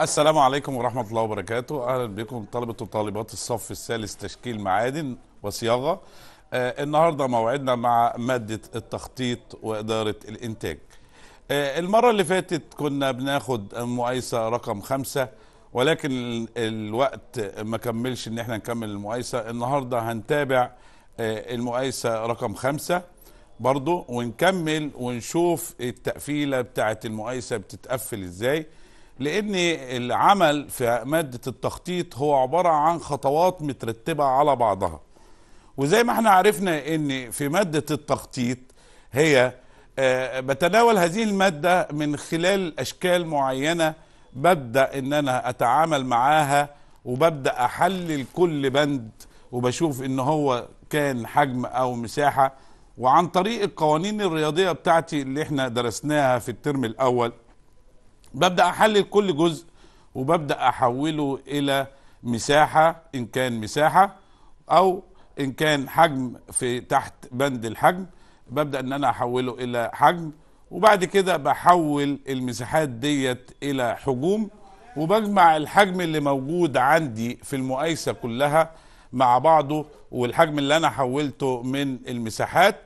السلام عليكم ورحمة الله وبركاته أهلا بكم طلبة وطالبات الصف الثالث تشكيل معادن وصياغة آه النهاردة موعدنا مع مادة التخطيط وإدارة الإنتاج آه المرة اللي فاتت كنا بناخد مقايسة رقم خمسة ولكن الوقت ما كملش ان احنا نكمل المقايسة النهاردة هنتابع آه المقايسة رقم خمسة برضو ونكمل ونشوف التقفيلة بتاعت المقايسة بتتقفل ازاي لان العمل في ماده التخطيط هو عباره عن خطوات مترتبه على بعضها وزي ما احنا عرفنا ان في ماده التخطيط هي آه، بتناول هذه الماده من خلال اشكال معينه ببدا ان انا اتعامل معاها وببدا احلل كل بند وبشوف ان هو كان حجم او مساحه وعن طريق القوانين الرياضيه بتاعتي اللي احنا درسناها في الترم الاول ببدا احلل كل جزء وببدا احوله الى مساحه ان كان مساحه او ان كان حجم في تحت بند الحجم ببدا ان انا احوله الى حجم وبعد كده بحول المساحات ديت الى حجوم وبجمع الحجم اللي موجود عندي في المقايسه كلها مع بعضه والحجم اللي انا حولته من المساحات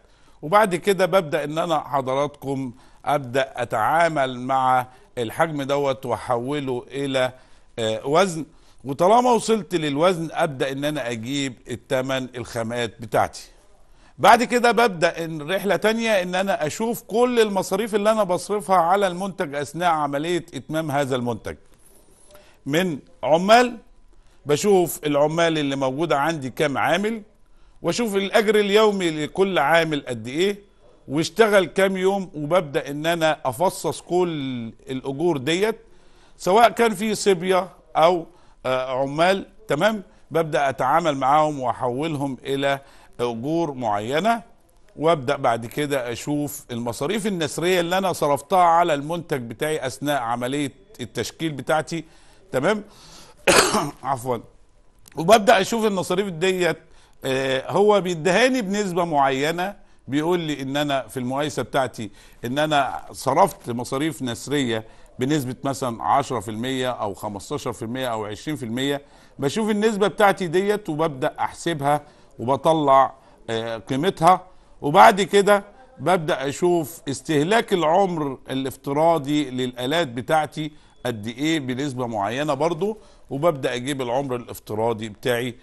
وبعد كده ببدا ان انا حضراتكم ابدا اتعامل مع الحجم دوت واحوله الى آه، وزن وطالما وصلت للوزن ابدا ان انا اجيب الثمن الخامات بتاعتي بعد كده ببدا ان رحله تانية ان انا اشوف كل المصاريف اللي انا بصرفها على المنتج اثناء عمليه اتمام هذا المنتج من عمال بشوف العمال اللي موجوده عندي كام عامل واشوف الاجر اليومي لكل عامل قد ايه واشتغل كام يوم وببدا ان انا افصص كل الاجور ديت سواء كان في صبيه او آه، عمال تمام ببدا اتعامل معاهم واحولهم الى اجور معينه وابدا بعد كده اشوف المصاريف النسريه اللي انا صرفتها على المنتج بتاعي اثناء عمليه التشكيل بتاعتي تمام عفوا وببدا اشوف المصاريف ديت آه، هو بيدهاني بنسبه معينه بيقول لي ان انا في المقايسه بتاعتي ان انا صرفت مصاريف نسريه بنسبه مثلا 10% او 15% او 20% بشوف النسبه بتاعتي ديت وببدا احسبها وبطلع آه، قيمتها وبعد كده ببدا اشوف استهلاك العمر الافتراضي للالات بتاعتي قد ايه بنسبه معينه برضو وببدا اجيب العمر الافتراضي بتاعي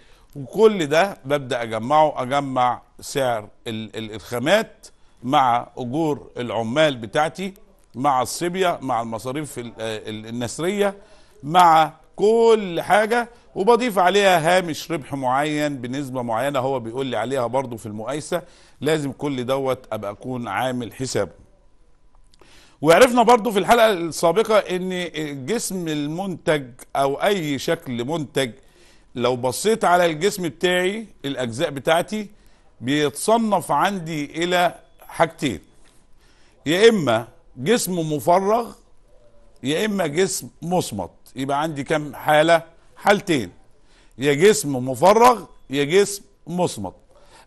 وكل ده ببدا اجمعه اجمع سعر الخامات مع اجور العمال بتاعتي مع الصبيه مع المصاريف النسريه مع كل حاجه وبضيف عليها هامش ربح معين بنسبه معينه هو بيقول لي عليها برضو في المقايسه لازم كل دوت ابقى اكون عامل حسابه وعرفنا برضو في الحلقه السابقه ان جسم المنتج او اي شكل منتج لو بصيت على الجسم بتاعي الاجزاء بتاعتي بيتصنف عندي الى حاجتين يا اما جسم مفرغ يا اما جسم مصمت يبقى عندي كم حاله حالتين يا جسم مفرغ يا جسم مصمت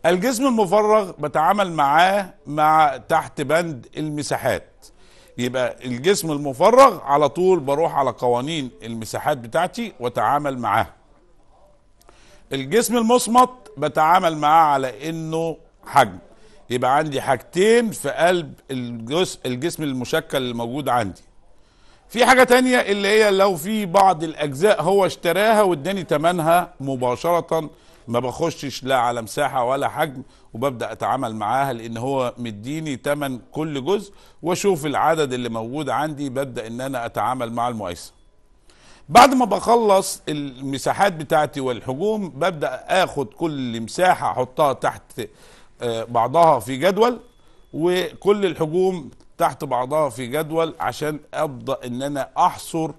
الجسم المفرغ بتعامل معاه مع تحت بند المساحات يبقى الجسم المفرغ على طول بروح على قوانين المساحات بتاعتي واتعامل معاها الجسم المصمت بتعامل معاه على انه حجم يبقى عندي حاجتين في قلب الجسم الجسم المشكل الموجود عندي في حاجة تانية اللي هي لو في بعض الأجزاء هو اشتراها واداني تمنها مباشرة ما بخشش لا على مساحة ولا حجم وببدأ أتعامل معاها لأن هو مديني تمن كل جزء وأشوف العدد اللي موجود عندي ببدأ إن أنا أتعامل مع المقايسة بعد ما بخلص المساحات بتاعتي والحجوم ببدا اخد كل مساحه احطها تحت آه، بعضها في جدول وكل الحجوم تحت بعضها في جدول عشان ابدا ان انا احصر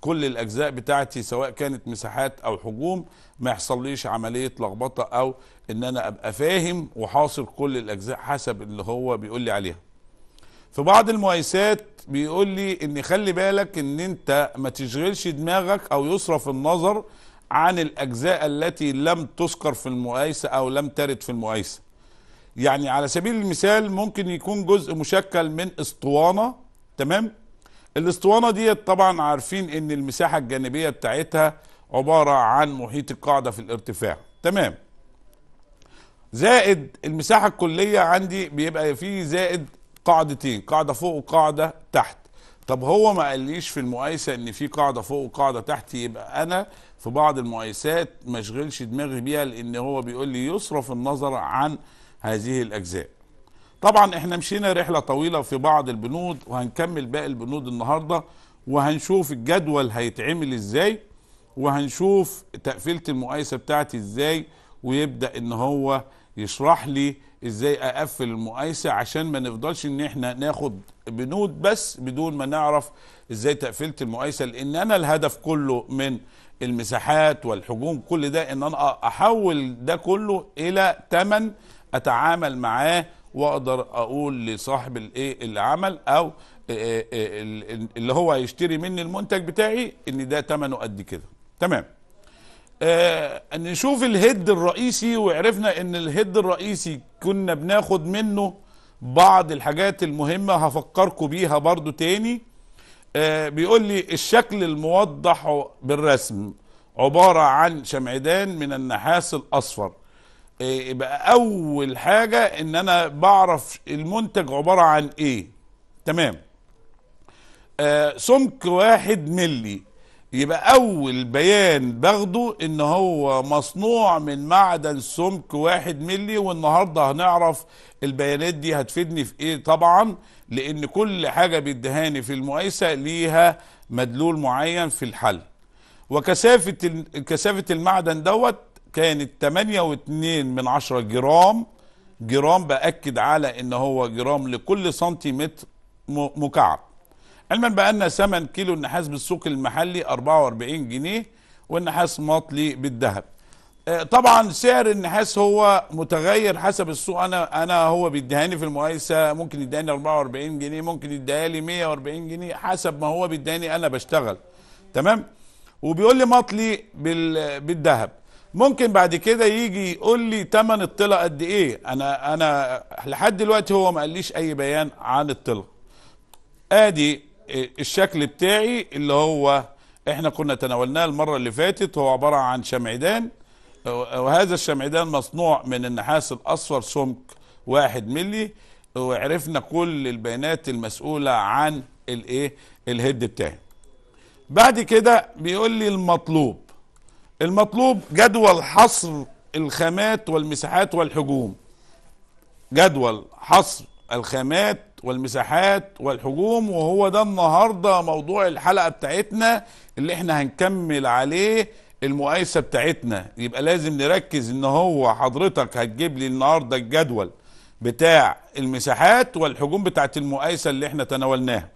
كل الاجزاء بتاعتي سواء كانت مساحات او حجوم ما يحصليش عمليه لخبطه او ان انا ابقى فاهم وحاصر كل الاجزاء حسب اللي هو بيقول لي عليها في بعض المؤيسات بيقول لي ان خلي بالك ان انت ما تشغلش دماغك او يصرف النظر عن الاجزاء التي لم تذكر في المؤيسة او لم ترد في المؤيسة يعني على سبيل المثال ممكن يكون جزء مشكل من اسطوانه تمام الاسطوانه ديت طبعا عارفين ان المساحه الجانبيه بتاعتها عباره عن محيط القاعده في الارتفاع تمام زائد المساحه الكليه عندي بيبقى فيه زائد قاعدتين إيه؟ قاعده فوق وقاعده تحت طب هو ما قاليش في المقايسه ان في قاعده فوق وقاعده تحت يبقى انا في بعض المقايسات ما اشغلش دماغي بيها لان هو بيقول لي يصرف النظر عن هذه الاجزاء طبعا احنا مشينا رحله طويله في بعض البنود وهنكمل باقي البنود النهارده وهنشوف الجدول هيتعمل ازاي وهنشوف تقفيله المقايسه بتاعتي ازاي ويبدا ان هو يشرح لي ازاي اقفل المقايسه عشان ما نفضلش ان احنا ناخد بنود بس بدون ما نعرف ازاي تقفلت المقايسه لان انا الهدف كله من المساحات والحجوم كل ده ان انا احول ده كله الى ثمن اتعامل معاه واقدر اقول لصاحب الايه اللي عمل او إيه، إيه، إيه، اللي هو هيشتري مني المنتج بتاعي ان ده ثمنه قد كده تمام آه نشوف الهيد الرئيسي وعرفنا ان الهيد الرئيسي كنا بناخد منه بعض الحاجات المهمة هفكركم بيها برضو تاني آه بيقول لي الشكل الموضح بالرسم عبارة عن شمعدان من النحاس الأصفر آه يبقى أول حاجة إن أنا بعرف المنتج عبارة عن إيه تمام آه سمك واحد ملي يبقى اول بيان باخده ان هو مصنوع من معدن سمك واحد ملي والنهارده هنعرف البيانات دي هتفيدني في ايه طبعا لان كل حاجه بيدهاني في المقايسه ليها مدلول معين في الحل وكثافه كثافه المعدن دوت كانت 8.2 من عشرة جرام جرام باكد على ان هو جرام لكل سنتيمتر مكعب علما بأن ثمن كيلو النحاس بالسوق المحلي 44 جنيه والنحاس مطلي بالذهب آه، طبعا سعر النحاس هو متغير حسب السوق انا انا هو بيديهاني في المقايسه ممكن يديهاني 44 جنيه ممكن يديها لي 140 جنيه حسب ما هو بيديهاني انا بشتغل تمام وبيقول لي مطلي بالذهب ممكن بعد كده يجي يقول لي ثمن الطلا قد ايه انا انا لحد دلوقتي هو ما قاليش اي بيان عن الطلا ادي الشكل بتاعي اللي هو احنا كنا تناولناه المرة اللي فاتت هو عبارة عن شمعدان وهذا الشمعدان مصنوع من النحاس الأصفر سمك واحد ملي وعرفنا كل البيانات المسؤولة عن الايه الهيد بتاعي بعد كده بيقول لي المطلوب المطلوب جدول حصر الخامات والمساحات والحجوم جدول حصر الخامات والمساحات والحجوم وهو ده النهارده موضوع الحلقه بتاعتنا اللي احنا هنكمل عليه المقايسه بتاعتنا يبقى لازم نركز ان هو حضرتك هتجيب لي النهارده الجدول بتاع المساحات والحجوم بتاعت المقايسه اللي احنا تناولناها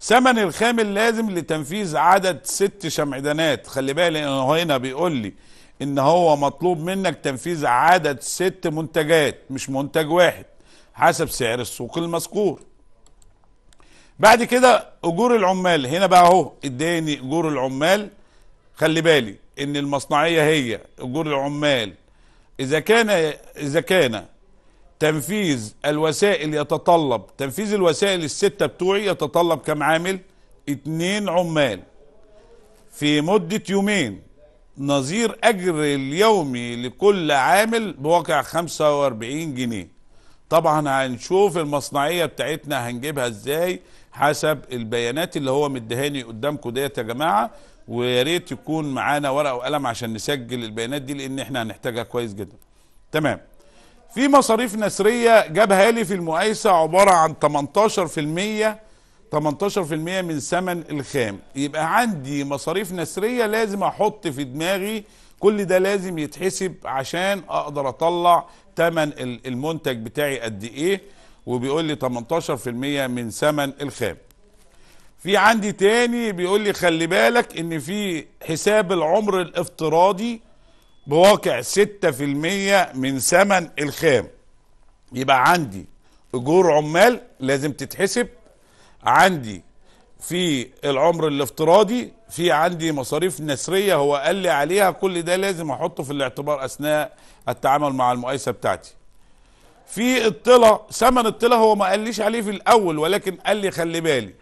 ثمن الخام اللازم لتنفيذ عدد ست شمعدانات خلي بالك انه هنا بيقول لي ان هو مطلوب منك تنفيذ عدد ست منتجات مش منتج واحد حسب سعر السوق المذكور بعد كده اجور العمال هنا بقى اهو اداني اجور العمال خلي بالي ان المصنعيه هي اجور العمال اذا كان اذا كان تنفيذ الوسائل يتطلب تنفيذ الوسائل الستة بتوعي يتطلب كم عامل اتنين عمال في مدة يومين نظير اجر اليومي لكل عامل بواقع 45 جنيه طبعا هنشوف المصنعيه بتاعتنا هنجيبها ازاي حسب البيانات اللي هو مدهاني قدامكم ديت يا جماعه ويا ريت يكون معانا ورقه وقلم عشان نسجل البيانات دي لان احنا هنحتاجها كويس جدا. تمام. في مصاريف نسريه جابها لي في المقايسه عباره عن 18% 18% من ثمن الخام يبقى عندي مصاريف نسريه لازم احط في دماغي كل ده لازم يتحسب عشان اقدر اطلع تمن المنتج بتاعي قد ايه وبيقول لي 18% من ثمن الخام في عندي تاني بيقول لي خلي بالك ان في حساب العمر الافتراضي بواقع 6% من ثمن الخام يبقى عندي اجور عمال لازم تتحسب عندي في العمر الافتراضي في عندي مصاريف نسريه هو قال لي عليها كل ده لازم احطه في الاعتبار اثناء التعامل مع المقايسه بتاعتي في الطلة ثمن الطلة هو ما قاليش عليه في الاول ولكن قال لي خلي بالي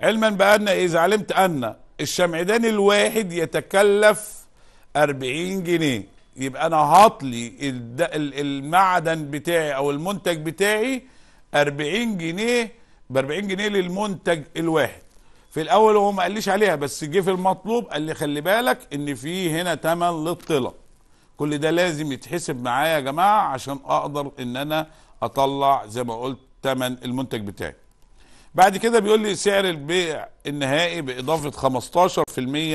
علما بان اذا علمت ان الشمعدان الواحد يتكلف 40 جنيه يبقى انا هطلي المعدن بتاعي او المنتج بتاعي 40 جنيه ب 40 جنيه للمنتج الواحد في الاول هو ما قاليش عليها بس جه في المطلوب قال لي خلي بالك ان في هنا تمن للطلب كل ده لازم يتحسب معايا يا جماعه عشان اقدر ان انا اطلع زي ما قلت تمن المنتج بتاعي بعد كده بيقول لي سعر البيع النهائي باضافه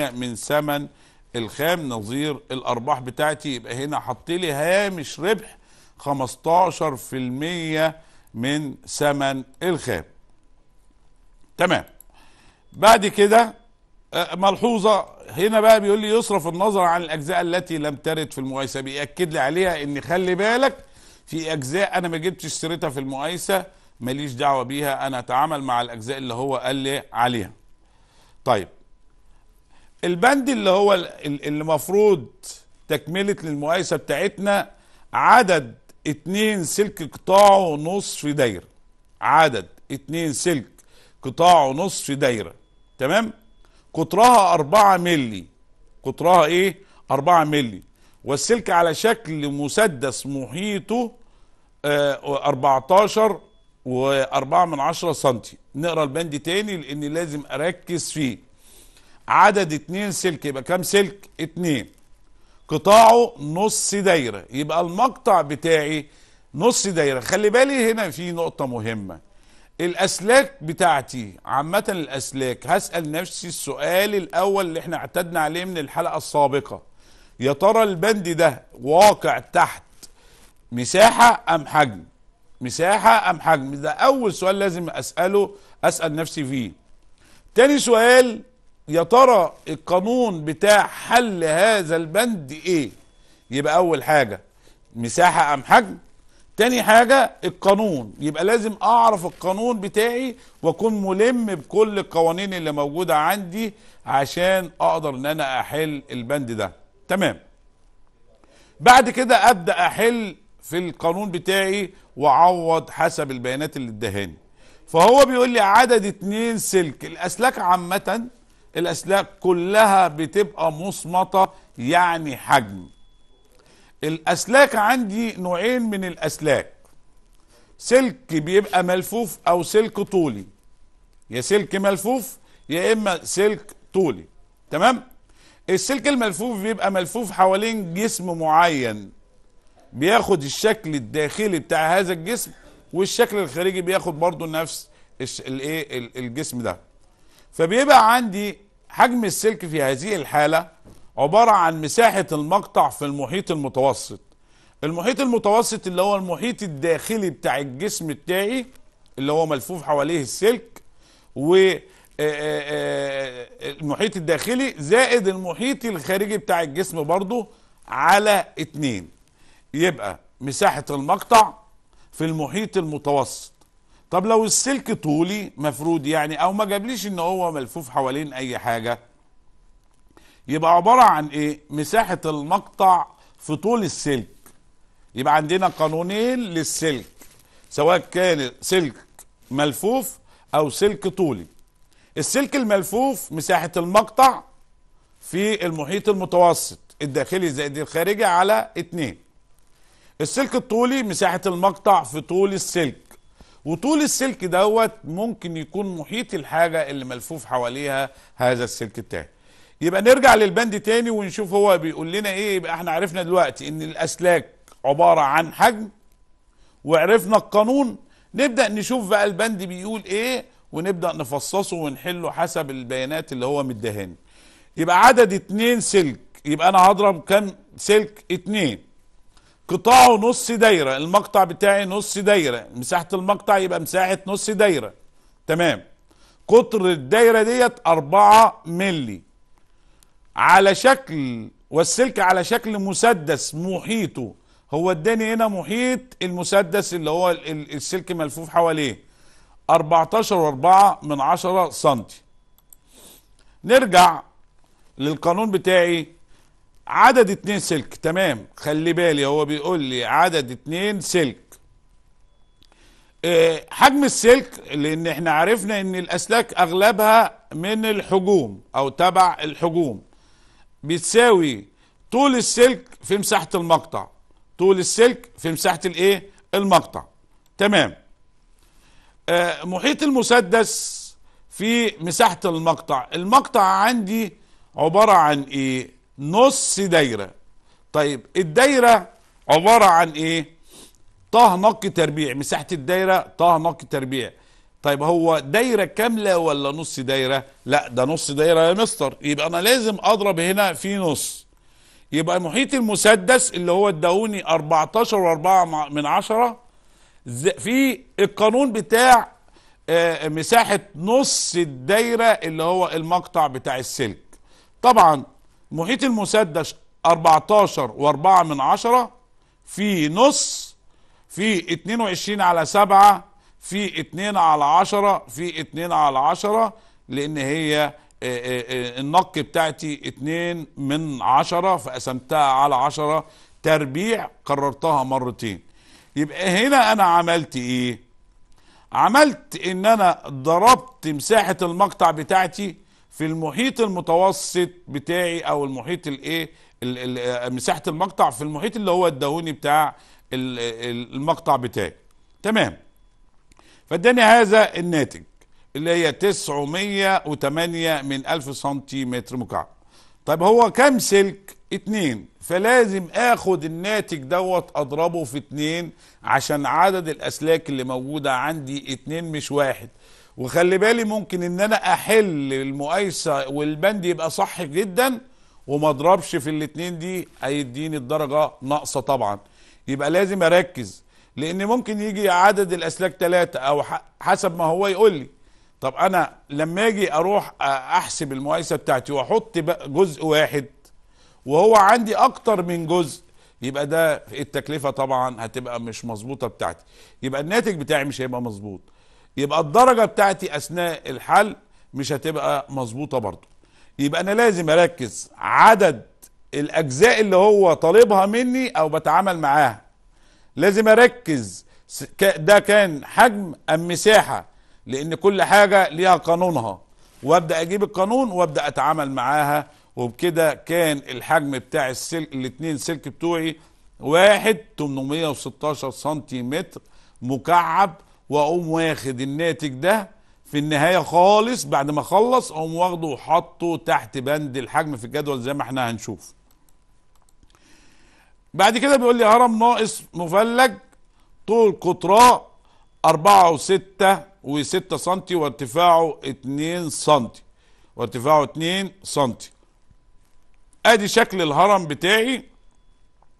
15% من ثمن الخام نظير الارباح بتاعتي يبقى هنا حط لي هامش ربح 15% من ثمن الخام تمام بعد كده آه، ملحوظة هنا بقى بيقول لي يصرف النظر عن الأجزاء التي لم ترد في المقايسة بيأكد لي عليها إن خلي بالك في أجزاء أنا ما جبتش سيرتها في المقايسة ماليش دعوة بيها أنا أتعامل مع الأجزاء اللي هو قال لي عليها طيب البند اللي هو اللي المفروض تكملة للمقايسة بتاعتنا عدد اتنين سلك قطاعه نصف دايرة عدد اتنين سلك قطاعه نصف دايرة تمام قطرها 4 مللي قطرها ايه 4 مللي والسلك على شكل مسدس محيطه آه 14 و4 من 10 سنتي نقرا البند تاني لان لازم اركز فيه عدد 2 سلك يبقى كام سلك 2 قطاعه نص دايره يبقى المقطع بتاعي نص دايره خلي بالي هنا في نقطه مهمه الاسلاك بتاعتي عامه الاسلاك هسال نفسي السؤال الاول اللي احنا اعتدنا عليه من الحلقه السابقه يا ترى البند ده واقع تحت مساحه ام حجم مساحه ام حجم ده اول سؤال لازم اساله اسال نفسي فيه تاني سؤال يا ترى القانون بتاع حل هذا البند ايه يبقى اول حاجه مساحه ام حجم تاني حاجة القانون يبقى لازم اعرف القانون بتاعي واكون ملم بكل القوانين اللي موجودة عندي عشان اقدر ان انا احل البند ده تمام بعد كده ابدأ احل في القانون بتاعي واعوض حسب البيانات اللي اداهاني فهو بيقول لي عدد اتنين سلك الاسلاك عامة الاسلاك كلها بتبقى مصمطه يعني حجم الاسلاك عندي نوعين من الاسلاك سلك بيبقى ملفوف او سلك طولي يا سلك ملفوف يا اما سلك طولي تمام السلك الملفوف بيبقى ملفوف حوالين جسم معين بياخد الشكل الداخلي بتاع هذا الجسم والشكل الخارجي بياخد برضو نفس الايه الجسم ده فبيبقى عندي حجم السلك في هذه الحاله عبارة عن مساحة المقطع في المحيط المتوسط المحيط المتوسط اللي هو المحيط الداخلي بتاع الجسم بتاعي اللي هو ملفوف حواليه السلك و آه، آه، آه، المحيط الداخلي زائد المحيط الخارجي بتاع الجسم برضه على اتنين يبقى مساحة المقطع في المحيط المتوسط طب لو السلك طولي مفروض يعني او ما جابليش ان هو ملفوف حوالين اي حاجة يبقى عباره عن ايه مساحه المقطع في طول السلك يبقى عندنا قانونين للسلك سواء كان سلك ملفوف او سلك طولي السلك الملفوف مساحه المقطع في المحيط المتوسط الداخلي زائد الخارجي على اتنين السلك الطولي مساحة المقطع في طول السلك وطول السلك دوت ممكن يكون محيط الحاجة اللي ملفوف حواليها هذا السلك التاني يبقى نرجع للبند تاني ونشوف هو بيقول لنا ايه يبقى احنا عرفنا دلوقتي ان الاسلاك عبارة عن حجم وعرفنا القانون نبدأ نشوف بقى البند بيقول ايه ونبدأ نفصصه ونحله حسب البيانات اللي هو مدهاني يبقى عدد اتنين سلك يبقى انا هضرب كام سلك اتنين قطاعه نص دايرة المقطع بتاعي نص دايرة مساحة المقطع يبقى مساحة نص دايرة تمام قطر الدايرة ديت اربعة ملي على شكل والسلك على شكل مسدس محيطه هو اداني هنا محيط المسدس اللي هو السلك ملفوف حواليه 14.4 من 10 سنتي نرجع للقانون بتاعي عدد اتنين سلك تمام خلي بالي هو بيقول لي عدد اتنين سلك اه حجم السلك لان احنا عرفنا ان الاسلاك اغلبها من الحجوم او تبع الحجوم بتساوي طول السلك في مساحة المقطع طول السلك في مساحة الايه المقطع تمام آه محيط المسدس في مساحة المقطع المقطع عندي عبارة عن ايه نص دايرة طيب الدايرة عبارة عن ايه طه نق تربيع مساحة الدايرة طه نق تربيع طيب هو دايره كامله ولا نص دايره لا ده نص دايره يا مستر يبقى انا لازم اضرب هنا في نص يبقى محيط المسدس اللي هو 14 و4 من عشرة في القانون بتاع آه، مساحة نص الدايرة اللي هو المقطع بتاع السلك طبعا محيط المسدس 14 و4 من عشرة في نص في 22 على 7 في اتنين على عشرة في اتنين على عشرة لان هي آه، آه، آه، النق بتاعتي اتنين من عشرة فقسمتها على عشرة تربيع كررتها مرتين يبقى هنا انا عملت ايه عملت ان انا ضربت مساحة المقطع بتاعتي في المحيط المتوسط بتاعي او المحيط الايه مساحة المقطع في المحيط اللي هو الدهوني بتاع المقطع بتاعي تمام فاداني هذا الناتج اللي هي 908 من 1000 سنتيمتر مكعب طيب هو كام سلك اتنين فلازم اخد الناتج دوت اضربه في اتنين عشان عدد الاسلاك اللي موجودة عندي اتنين مش واحد وخلي بالي ممكن ان انا احل المقايسة والبند يبقى صح جدا وما اضربش في الاتنين دي هيديني الدرجة ناقصة طبعا يبقى لازم اركز لان ممكن يجي عدد الاسلاك ثلاثة او حسب ما هو يقول لي طب انا لما اجي اروح احسب المقايسه بتاعتي واحط جزء واحد وهو عندي اكتر من جزء يبقى ده التكلفه طبعا هتبقى مش مظبوطه بتاعتي يبقى الناتج بتاعي مش هيبقى مظبوط يبقى الدرجه بتاعتي اثناء الحل مش هتبقى مظبوطه برضه يبقى انا لازم اركز عدد الاجزاء اللي هو طالبها مني او بتعامل معاها لازم اركز ده كان حجم ام مساحه لان كل حاجه ليها قانونها وابدا اجيب القانون وابدا اتعامل معاها وبكده كان الحجم بتاع السلك الاثنين سلك بتوعي واحد 816 سنتيمتر مكعب واقوم واخد الناتج ده في النهاية خالص بعد ما اخلص اقوم واخده وحطه تحت بند الحجم في الجدول زي ما احنا هنشوف بعد كده بيقول لي هرم ناقص مفلج طول قطراه أربعة وستة وستة سنتي وارتفاعه اتنين سنتي وارتفاعه اتنين سنتي ادي شكل الهرم بتاعي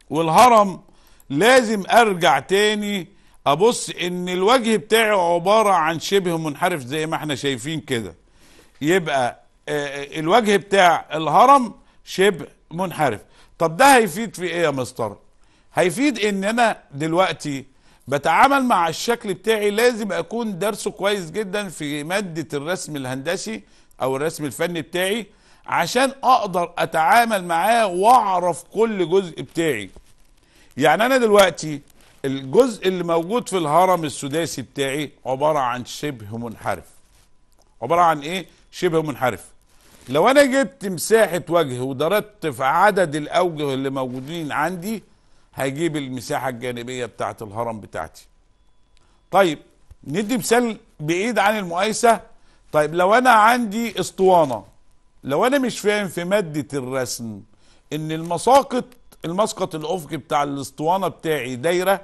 والهرم لازم ارجع تاني ابص ان الوجه بتاعي عبارة عن شبه منحرف زي ما احنا شايفين كده يبقى آه، آه، الوجه بتاع الهرم شبه منحرف طب ده هيفيد في ايه يا مستر هيفيد ان انا دلوقتي بتعامل مع الشكل بتاعي لازم اكون درسه كويس جدا في مادة الرسم الهندسي او الرسم الفني بتاعي عشان اقدر اتعامل معاه واعرف كل جزء بتاعي يعني انا دلوقتي الجزء اللي موجود في الهرم السداسي بتاعي عبارة عن شبه منحرف عبارة عن ايه شبه منحرف لو انا جبت مساحه وجه ودردت في عدد الاوجه اللي موجودين عندي هجيب المساحه الجانبيه بتاعه الهرم بتاعتي طيب ندي مثال بعيد عن المقايسه طيب لو انا عندي اسطوانه لو انا مش فاهم في ماده الرسم ان المساقط المسقط الافقي بتاع الاسطوانه بتاعي دايره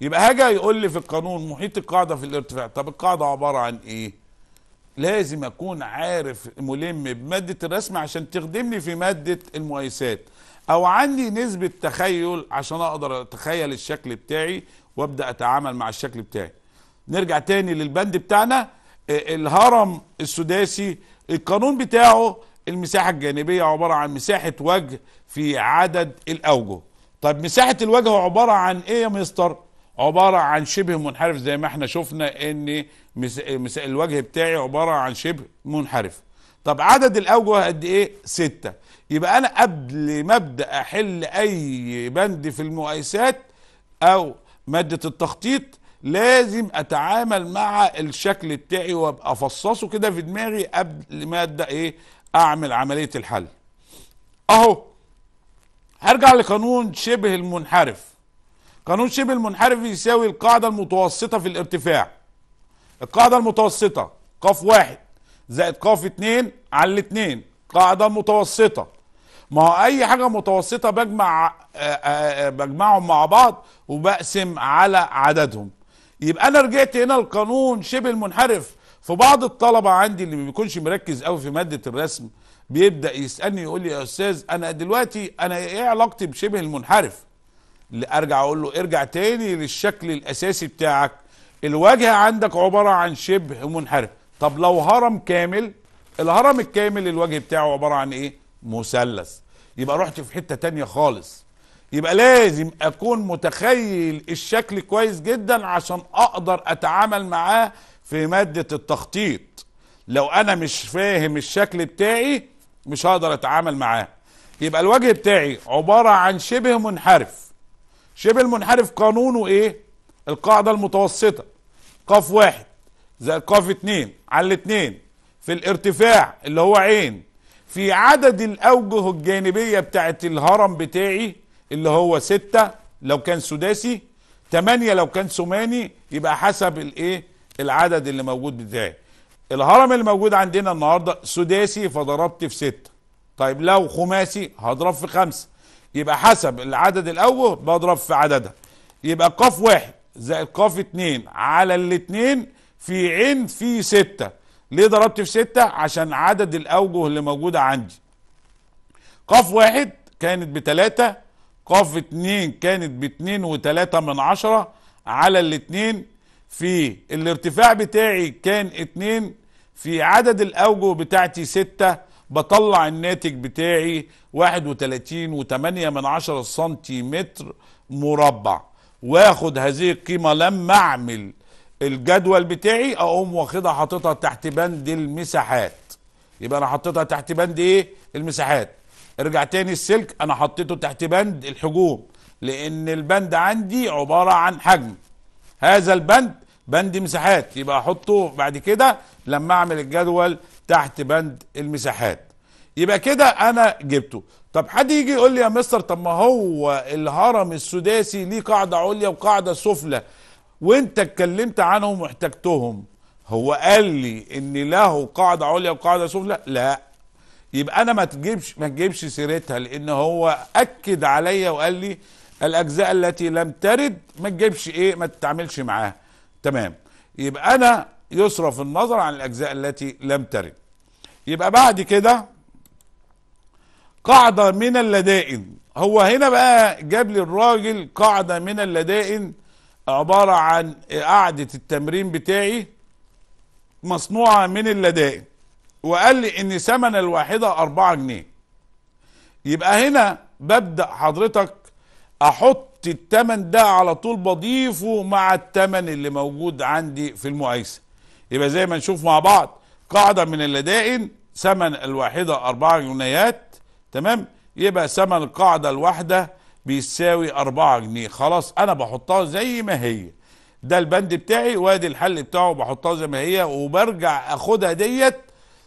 يبقى هاجي يقول لي في القانون محيط القاعده في الارتفاع طب القاعده عباره عن ايه لازم اكون عارف ملم بماده الرسم عشان تخدمني في ماده المقايسات او عندي نسبه تخيل عشان اقدر اتخيل الشكل بتاعي وابدا اتعامل مع الشكل بتاعي نرجع تاني للبند بتاعنا آه، الهرم السداسي القانون بتاعه المساحه الجانبيه عباره عن مساحه وجه في عدد الاوجه طيب مساحه الوجه عباره عن ايه يا مستر عباره عن شبه منحرف زي ما احنا شفنا ان الوجه بتاعي عباره عن شبه منحرف طب عدد الاوجه قد ايه ستة يبقى انا قبل ما ابدا احل اي بند في المقايسات او ماده التخطيط لازم اتعامل مع الشكل بتاعي وابقى افصصه كده في دماغي قبل ما ابدا ايه اعمل عمليه الحل اهو هرجع لقانون شبه المنحرف قانون شبه المنحرف يساوي القاعدة المتوسطة في الارتفاع القاعدة المتوسطة قاف واحد زائد قاف اتنين على الاتنين قاعدة متوسطة ما هو اي حاجة متوسطة بجمع آآ آه، آآ آه، آه، بجمعهم مع بعض وبقسم على عددهم يبقى انا رجعت هنا القانون شبه المنحرف في بعض الطلبة عندي اللي ما بيكونش مركز قوي في مادة الرسم بيبدأ يسألني يقول لي يا استاذ انا دلوقتي انا ايه علاقتي بشبه المنحرف ارجع اقول له ارجع تاني للشكل الاساسي بتاعك الواجهه عندك عباره عن شبه منحرف طب لو هرم كامل الهرم الكامل الوجه بتاعه عباره عن ايه مثلث يبقى رحت في حته تانية خالص يبقى لازم اكون متخيل الشكل كويس جدا عشان اقدر اتعامل معاه في ماده التخطيط لو انا مش فاهم الشكل بتاعي مش هقدر اتعامل معاه يبقى الوجه بتاعي عباره عن شبه منحرف شبه المنحرف قانونه ايه القاعدة المتوسطة قاف واحد زائد قاف اتنين على الاتنين في الارتفاع اللي هو عين في عدد الاوجه الجانبية بتاعت الهرم بتاعي اللي هو ستة لو كان سداسي تمانية لو كان ثماني يبقى حسب الايه العدد اللي موجود بتاعي الهرم اللي موجود عندنا النهاردة سداسي فضربت في ستة طيب لو خماسي هضرب في خمسة يبقى حسب العدد الاول بضرب في عددها يبقى قاف واحد زائد قاف اتنين على الاتنين في عين في ستة ليه ضربت في ستة عشان عدد الاوجه اللي موجودة عندي قاف واحد كانت بتلاتة قاف اتنين كانت باتنين وتلاتة من عشرة على الاتنين في الارتفاع بتاعي كان اتنين في عدد الاوجه بتاعتي ستة بطلع الناتج بتاعي 31 و8 من عشرة سنتيمتر مربع واخد هذه القيمه لما اعمل الجدول بتاعي اقوم واخدها حاططها تحت بند المساحات يبقى انا حطيتها تحت بند ايه المساحات ارجع تاني السلك انا حطيته تحت بند الحجوم لان البند عندي عباره عن حجم هذا البند بند مساحات يبقى احطه بعد كده لما اعمل الجدول تحت بند المساحات يبقى كده انا جبته طب حد يجي يقول لي يا مستر طب ما هو الهرم السداسي ليه قاعده عليا وقاعده سفلى وانت اتكلمت عنهم واحتجتهم هو قال لي ان له قاعده عليا وقاعده سفلى لا يبقى انا ما تجيبش ما تجيبش سيرتها لان هو اكد عليا وقال لي الاجزاء التي لم ترد ما تجيبش ايه ما تتعاملش معاها تمام يبقى انا يصرف النظر عن الأجزاء التي لم ترد يبقى بعد كده قاعدة من اللدائن هو هنا بقى جاب لي الراجل قاعدة من اللدائن عبارة عن قاعدة التمرين بتاعي مصنوعة من اللدائن وقال لي ان ثمن الواحدة أربعة جنيه يبقى هنا ببدأ حضرتك أحط التمن ده على طول بضيفه مع التمن اللي موجود عندي في المقايسة يبقى زي ما نشوف مع بعض قاعدة من اللدائن ثمن الواحدة 4 جنيهات تمام يبقى ثمن القاعدة الواحدة بيساوي 4 جنيه خلاص أنا بحطها زي ما هي ده البند بتاعي وادي الحل بتاعه بحطها زي ما هي وبرجع أخدها ديت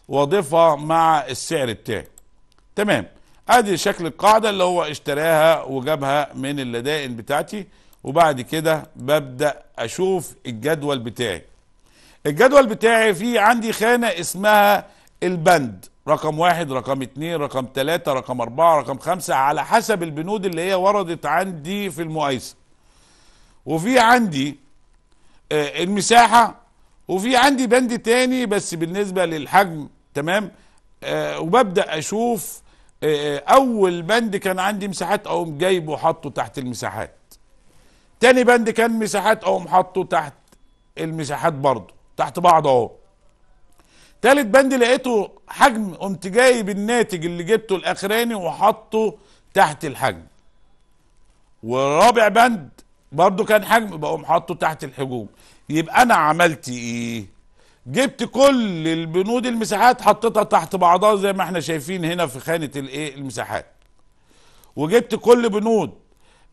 واضيفها مع السعر بتاعي تمام ادي شكل القاعدة اللي هو اشتراها وجابها من اللدائن بتاعتي وبعد كده ببدأ اشوف الجدول بتاعي الجدول بتاعي فيه عندي خانة اسمها البند رقم واحد رقم اتنين رقم تلاتة رقم اربعة رقم خمسة على حسب البنود اللي هي وردت عندي في المقايسة وفي عندي آه، المساحة وفي عندي بند تاني بس بالنسبة للحجم تمام آه، وببدأ اشوف آه، اول بند كان عندي مساحات اقوم جايبه وحاطه تحت المساحات تاني بند كان مساحات اقوم حاطه تحت المساحات برضه تحت بعض اهو تالت بند لقيته حجم قمت جايب الناتج اللي جبته الاخراني وحطه تحت الحجم ورابع بند برضو كان حجم بقوم حاطه تحت الحجوم يبقى انا عملت ايه جبت كل البنود المساحات حطيتها تحت بعضها زي ما احنا شايفين هنا في خانه الايه المساحات وجبت كل بنود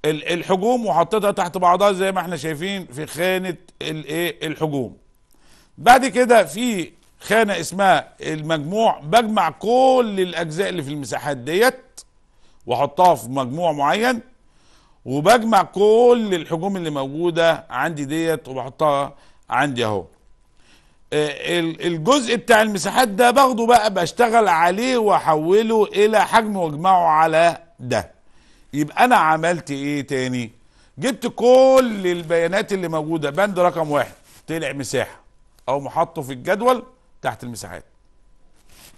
الحجوم وحطيتها تحت بعضها زي ما احنا شايفين في خانه الايه الحجوم بعد كده في خانة اسمها المجموع بجمع كل الاجزاء اللي في المساحات ديت واحطها في مجموع معين وبجمع كل الحجوم اللي موجودة عندي ديت وبحطها عندي اهو آه، الجزء بتاع المساحات ده باخده بقى بشتغل عليه واحوله الى حجم واجمعه على ده يبقى انا عملت ايه تاني جبت كل البيانات اللي موجودة بند رقم واحد طلع مساحة او محطه في الجدول تحت المساحات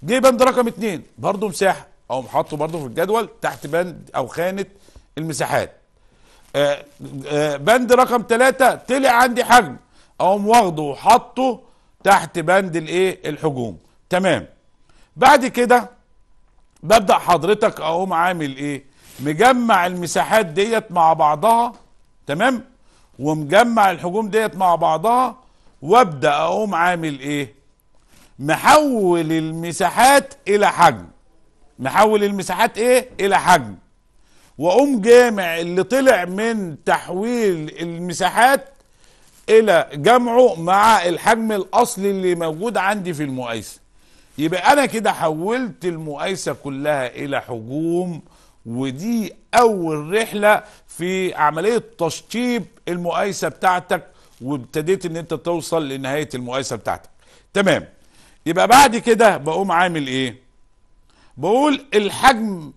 جه بند رقم اتنين برضه مساحه او محطه برضه في الجدول تحت بند او خانه المساحات آه، آه، بند رقم تلاتة طلع عندي حجم اقوم واخده وحاطه تحت بند الايه الحجوم تمام بعد كده ببدا حضرتك اقوم عامل ايه مجمع المساحات ديت مع بعضها تمام ومجمع الحجوم ديت مع بعضها وابدا اقوم عامل ايه محول المساحات الى حجم محول المساحات ايه الى حجم واقوم جامع اللي طلع من تحويل المساحات الى جمعه مع الحجم الاصلي اللي موجود عندي في المقايسه يبقى انا كده حولت المقايسه كلها الى حجوم ودي اول رحله في عمليه تشطيب المقايسه بتاعتك وابتديت ان انت توصل لنهايه المقايسه بتاعتك تمام يبقى بعد كده بقوم عامل ايه بقول الحجم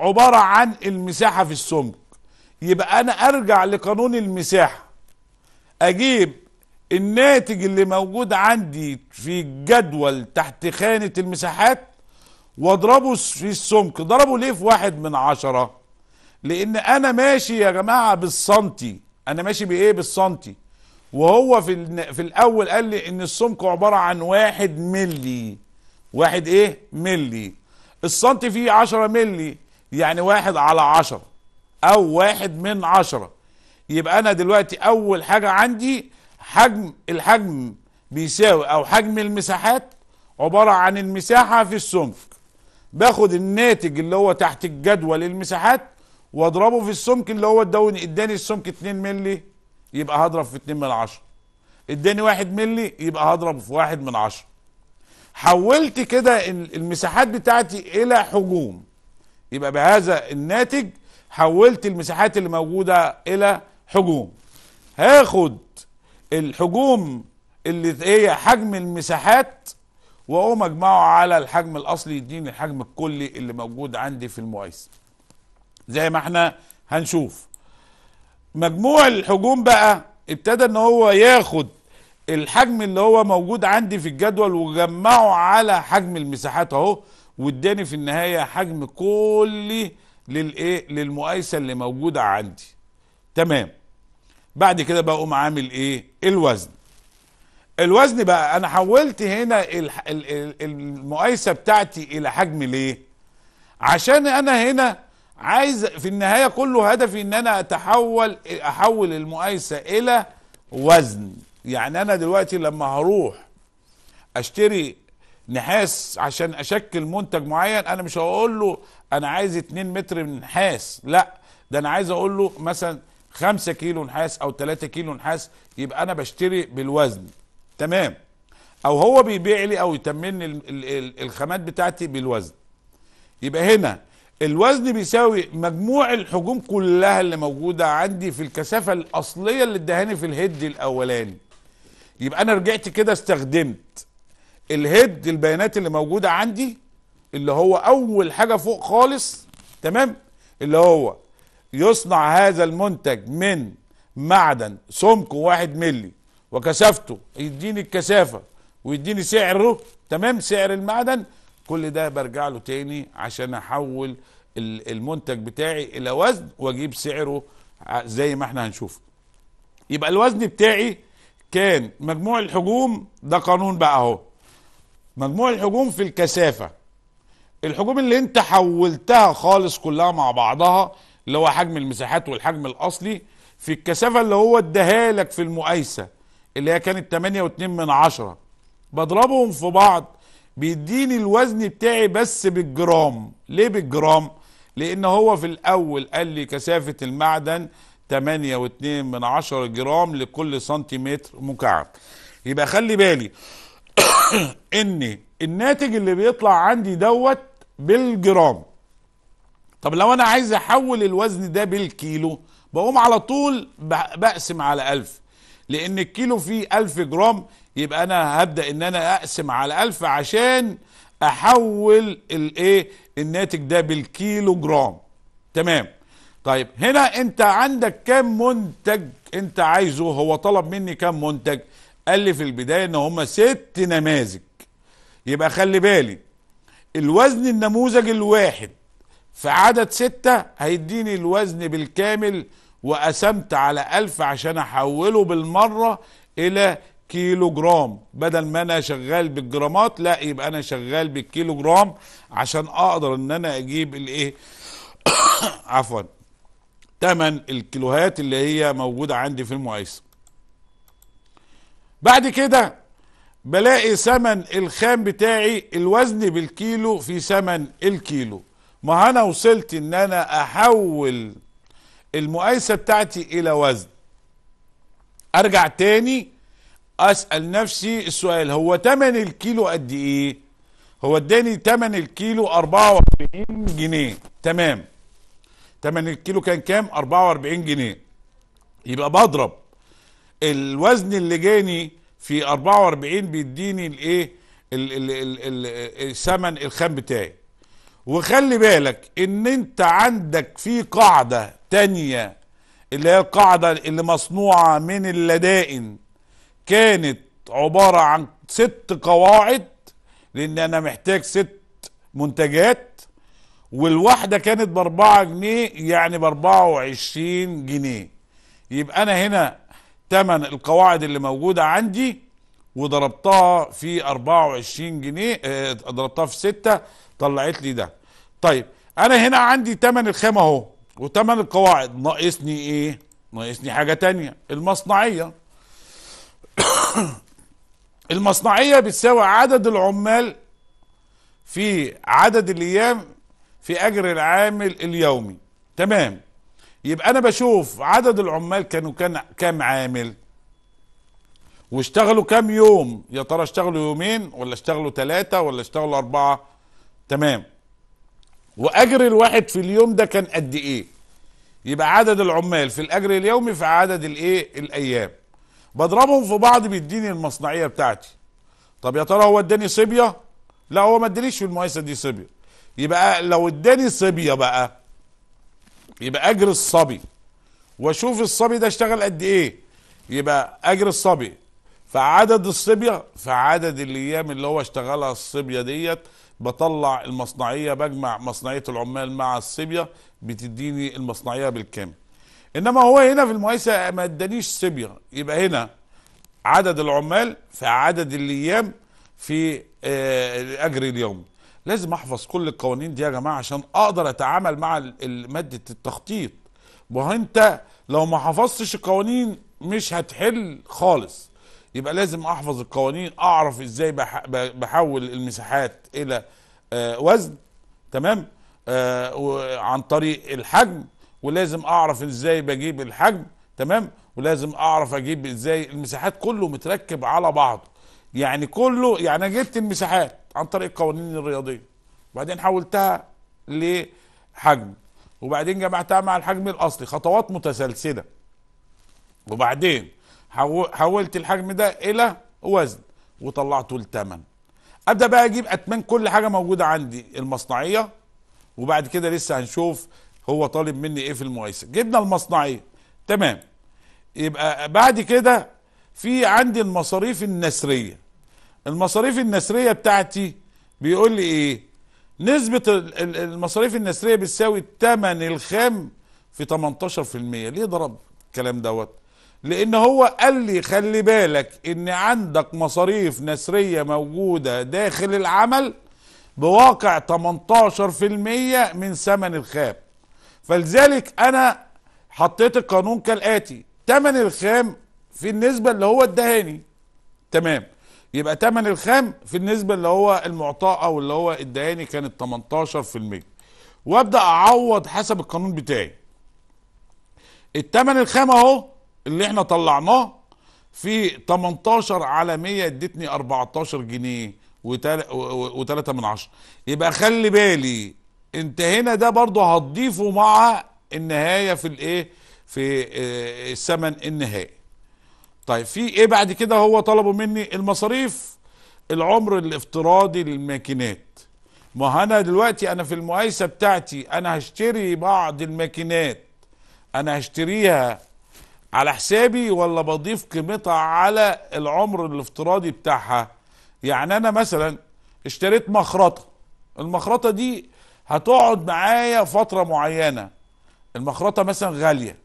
عباره عن المساحه في السمك يبقى انا ارجع لقانون المساحه اجيب الناتج اللي موجود عندي في الجدول تحت خانه المساحات واضربه في السمك ضربه ليه في واحد من عشرة لان انا ماشي يا جماعة بالسنتي انا ماشي بايه بالسنتي وهو في في الاول قال لي ان السمك عباره عن واحد ملي واحد ايه ملي السنتي فيه عشرة ملي يعني واحد على عشرة او واحد من عشرة يبقى انا دلوقتي اول حاجة عندي حجم الحجم بيساوي او حجم المساحات عبارة عن المساحة في السمك باخد الناتج اللي هو تحت الجدول المساحات واضربه في السمك اللي هو اداني السمك 2 ملي يبقى هضرب في 2 من 10 اداني 1 مللي يبقى هضرب في 1 من 10 حولت كده المساحات بتاعتي الى حجوم يبقى بهذا الناتج حولت المساحات اللي موجوده الى حجوم هاخد الحجوم اللي هي حجم المساحات واقوم اجمعه على الحجم الاصلي يديني الحجم الكلي اللي موجود عندي في المقايسه زي ما احنا هنشوف مجموع الهجوم بقى ابتدى ان هو ياخد الحجم اللي هو موجود عندي في الجدول وجمعه على حجم المساحات اهو واداني في النهايه حجم كلي للايه للمقايسه اللي موجوده عندي تمام بعد كده بقوم عامل ايه الوزن الوزن بقى انا حولت هنا المقايسه بتاعتي الى حجم ليه عشان انا هنا عايز في النهايه كله هدفي ان انا اتحول احول المقايسه الى وزن يعني انا دلوقتي لما هروح اشتري نحاس عشان اشكل منتج معين انا مش هقول له انا عايز 2 متر من نحاس لا ده انا عايز اقول له مثلا 5 كيلو نحاس او 3 كيلو نحاس يبقى انا بشتري بالوزن تمام او هو بيبيع لي او يتمن الخامات بتاعتي بالوزن يبقى هنا الوزن بيساوي مجموع الحجوم كلها اللي موجودة عندي في الكثافة الأصلية اللي ادهاني في الهيد الأولاني يبقى أنا رجعت كده استخدمت الهيد البيانات اللي موجودة عندي اللي هو أول حاجة فوق خالص تمام اللي هو يصنع هذا المنتج من معدن سمكه واحد ملي وكثافته يديني الكثافة ويديني سعره تمام سعر المعدن كل ده برجع له تاني عشان احول المنتج بتاعي الى وزن واجيب سعره زي ما احنا هنشوف يبقى الوزن بتاعي كان مجموع الحجوم ده قانون بقى اهو مجموع الحجوم في الكثافه الحجوم اللي انت حولتها خالص كلها مع بعضها اللي هو حجم المساحات والحجم الاصلي في الكثافه اللي هو اداها لك في المقايسه اللي هي كانت 8.2 من عشرة بضربهم في بعض بيديني الوزن بتاعي بس بالجرام ليه بالجرام لان هو في الاول قال لي كثافه المعدن 8.2 من عشرة جرام لكل سنتيمتر مكعب يبقى خلي بالي ان الناتج اللي بيطلع عندي دوت بالجرام طب لو انا عايز احول الوزن ده بالكيلو بقوم على طول بقسم على 1000 لان الكيلو فيه 1000 جرام يبقى انا هبدا ان انا اقسم على ألف عشان احول الايه الناتج ده بالكيلو جرام تمام طيب هنا انت عندك كام منتج انت عايزه هو طلب مني كام منتج قال لي في البدايه ان هم ست نماذج يبقى خلي بالي الوزن النموذج الواحد في عدد ستة هيديني الوزن بالكامل وقسمت على ألف عشان أحوله بالمرة إلى كيلو جرام بدل ما انا شغال بالجرامات لا يبقى انا شغال بالكيلو جرام عشان اقدر ان انا اجيب الايه عفوا تمن الكيلوهات اللي هي موجودة عندي في المقايسة بعد كده بلاقي ثمن الخام بتاعي الوزن بالكيلو في ثمن الكيلو ما انا وصلت ان انا احول المقايسة بتاعتي الى وزن ارجع تاني اسال نفسي السؤال هو تمن الكيلو قد ايه هو اداني تمن الكيلو 44 جنيه تمام تمن الكيلو كان كام 44 جنيه يبقى بضرب الوزن اللي جاني في 44 بيديني الايه الثمن الخام بتاعي وخلي بالك ان انت عندك في قاعده تانية اللي هي القاعده اللي مصنوعه من اللدائن كانت عبارة عن ست قواعد لان انا محتاج ست منتجات والواحدة كانت باربعة جنيه يعني باربعة وعشرين جنيه يبقى انا هنا تمن القواعد اللي موجودة عندي وضربتها في 24 جنيه آه، ضربتها في ستة طلعت لي ده طيب انا هنا عندي تمن الخامة اهو وتمن القواعد ناقصني ايه ناقصني حاجة تانية المصنعية المصنعية بتساوي عدد العمال في عدد الايام في اجر العامل اليومي تمام يبقى انا بشوف عدد العمال كانوا كان كام عامل واشتغلوا كام يوم يا ترى اشتغلوا يومين ولا اشتغلوا ثلاثة ولا اشتغلوا اربعة تمام واجر الواحد في اليوم ده كان قد ايه يبقى عدد العمال في الاجر اليومي في عدد الايه الايام بضربهم في بعض بيديني المصنعيه بتاعتي طب يا ترى هو اداني صبيه لا هو ما ادانيش في المؤسسه دي صبيه يبقى لو اداني صبيه بقى يبقى اجر الصبي واشوف الصبي ده اشتغل قد ايه يبقى اجر الصبي فعدد الصبيه فعدد الايام اللي هو اشتغلها الصبيه ديت بطلع المصنعيه بجمع مصنعيه العمال مع الصبيه بتديني المصنعيه بالكامل انما هو هنا في المقايسه ما ادانيش صبيه يبقى هنا عدد العمال في عدد الايام في الاجر آه، اليومي لازم احفظ كل القوانين دي يا جماعه عشان اقدر اتعامل مع ماده التخطيط وانت لو ما حفظتش القوانين مش هتحل خالص يبقى لازم احفظ القوانين اعرف ازاي بحول المساحات الى آه، وزن تمام آه، عن طريق الحجم ولازم اعرف ازاي بجيب الحجم تمام ولازم اعرف اجيب ازاي المساحات كله متركب على بعضه يعني كله يعني انا جبت المساحات عن طريق القوانين الرياضيه وبعدين حولتها لحجم وبعدين جمعتها مع الحجم الاصلي خطوات متسلسله وبعدين حولت الحجم ده الى وزن وطلعته لثمن ابدا بقى اجيب اتمان كل حاجه موجوده عندي المصنعيه وبعد كده لسه هنشوف هو طالب مني ايه في المقايسه جبنا المصنعيه تمام يبقى بعد كده في عندي المصاريف النسريه المصاريف النسريه بتاعتي بيقول لي ايه نسبة المصاريف النسرية بتساوي ثمن الخام في 18% ليه ضرب الكلام دوت لان هو قال لي خلي بالك ان عندك مصاريف نسرية موجودة داخل العمل بواقع 18% من ثمن الخام فلذلك انا حطيت القانون كالاتي تمن الخام في النسبه اللي هو الدهاني تمام يبقى تمن الخام في النسبه اللي هو المعطاء او اللي هو الدهاني كانت 18% وابدا اعوض حسب القانون بتاعي التمن الخام اهو اللي احنا طلعناه في 18 على 100 ادتني 14 جنيه و3 من 10 يبقى خلي بالي انت هنا ده برضه هتضيفه مع النهايه في الايه في آه، الثمن النهائي طيب في ايه بعد كده هو طلبوا مني المصاريف العمر الافتراضي للماكينات ما انا دلوقتي انا في المقايسه بتاعتي انا هشتري بعض الماكينات انا هشتريها على حسابي ولا بضيف قيمتها على العمر الافتراضي بتاعها يعني انا مثلا اشتريت مخرطه المخرطه دي هتقعد معايا فترة معينة المخرطة مثلا غالية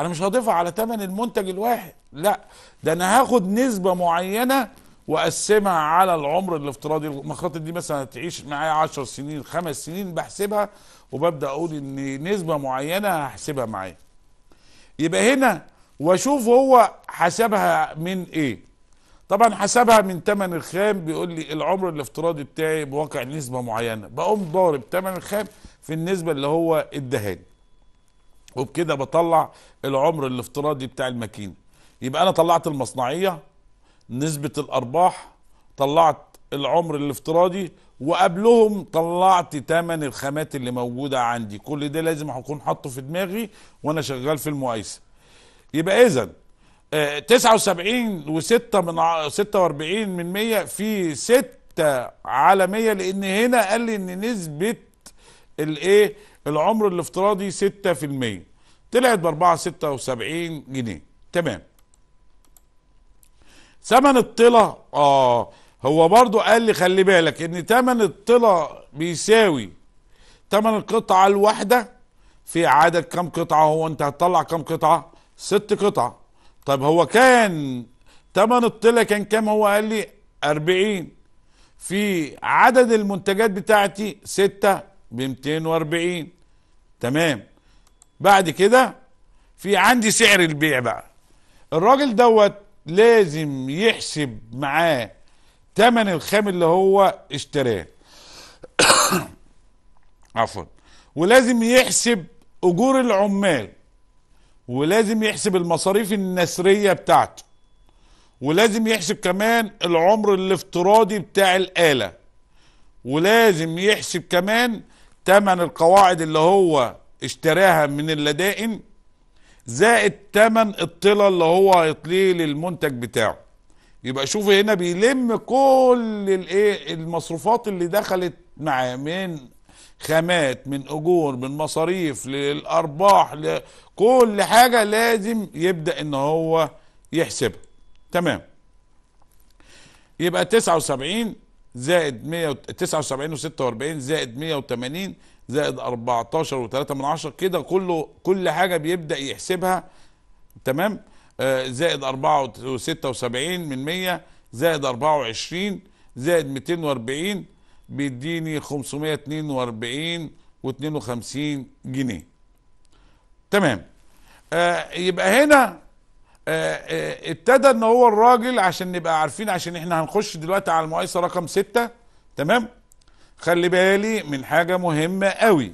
انا مش هضيفها على ثمن المنتج الواحد لا ده انا هاخد نسبة معينة واقسمها على العمر الافتراضي المخرطة دي مثلا هتعيش معايا 10 سنين خمس سنين بحسبها وببدأ اقول ان نسبة معينة هحسبها معايا يبقى هنا واشوف هو حسبها من ايه طبعا حسبها من ثمن الخام بيقول لي العمر الافتراضي بتاعي بواقع نسبه معينه بقوم ضارب ثمن الخام في النسبه اللي هو اداهاني وبكده بطلع العمر الافتراضي بتاع الماكينه يبقى انا طلعت المصنعيه نسبه الارباح طلعت العمر الافتراضي وقبلهم طلعت تمن الخامات اللي موجودة عندي كل ده لازم هكون حاطه في دماغي وانا شغال في المقايسة يبقى اذا 79 آه، و6 من 46 من 100 في 6 على 100 لان هنا قال لي ان نسبه الايه العمر الافتراضي 6% طلعت ب 476 جنيه تمام ثمن الطلة اه هو برضو قال لي خلي بالك ان ثمن الطلة بيساوي ثمن القطعة الواحدة في عدد كم قطعة هو انت هتطلع كم قطعة ست قطع طب هو كان تمن الطلة كان كام هو قال لي 40 في عدد المنتجات بتاعتي ستة ب 240 تمام بعد كده في عندي سعر البيع بقى الراجل دوت لازم يحسب معاه تمن الخام اللي هو اشتراه عفوا ولازم يحسب اجور العمال ولازم يحسب المصاريف النسريه بتاعته ولازم يحسب كمان العمر الافتراضي بتاع الاله ولازم يحسب كمان تمن القواعد اللي هو اشتراها من اللدائن زائد تمن الطلة اللي هو هيطليه للمنتج بتاعه يبقى شوف هنا بيلم كل الايه المصروفات اللي دخلت معاه من خامات من اجور من مصاريف للارباح لكل حاجه لازم يبدا ان هو يحسبها تمام يبقى 79 زائد 100 79 و46 زائد 180 زائد 14 و3 من 10 كده كله كل حاجه بيبدا يحسبها تمام آه زائد 4 و76 من 100 زائد 24 زائد 240 بيديني 542 و52 جنيه تمام آه يبقى هنا آه، آه، ابتدى آه ان هو الراجل عشان نبقى عارفين عشان احنا هنخش دلوقتي على المقايسه رقم 6 تمام خلي بالي من حاجه مهمه قوي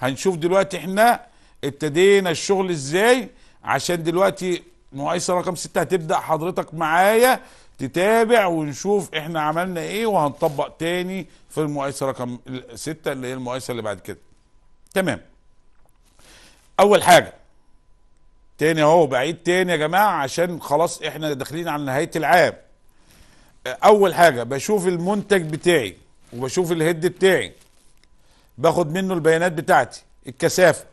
هنشوف دلوقتي احنا ابتدينا الشغل ازاي عشان دلوقتي مقايسه رقم 6 هتبدا حضرتك معايا تتابع ونشوف احنا عملنا ايه وهنطبق تاني في المؤسسه رقم ستة اللي هي المؤسسه اللي بعد كده تمام اول حاجه تاني اهو بعيد تاني يا جماعه عشان خلاص احنا داخلين على نهايه العام اول حاجه بشوف المنتج بتاعي وبشوف الهيد بتاعي باخد منه البيانات بتاعتي الكثافه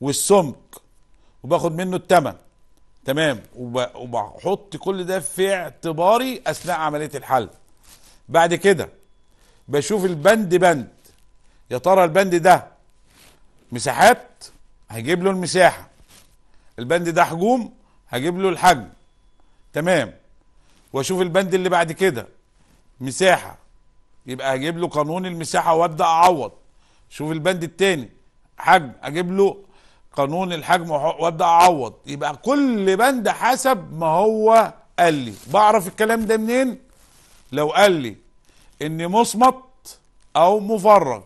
والسمك وباخد منه التمن تمام وبحط كل ده في اعتباري اثناء عمليه الحل بعد كده بشوف البند بند يا ترى البند ده مساحات هجيب له المساحه البند ده حجوم هجيب له الحجم تمام واشوف البند اللي بعد كده مساحه يبقى هجيب له قانون المساحه وابدا اعوض شوف البند التاني حجم اجيب له قانون الحجم وابدا اعوض يبقى كل بند حسب ما هو قال لي بعرف الكلام ده منين لو قال لي ان مصمت او مفرغ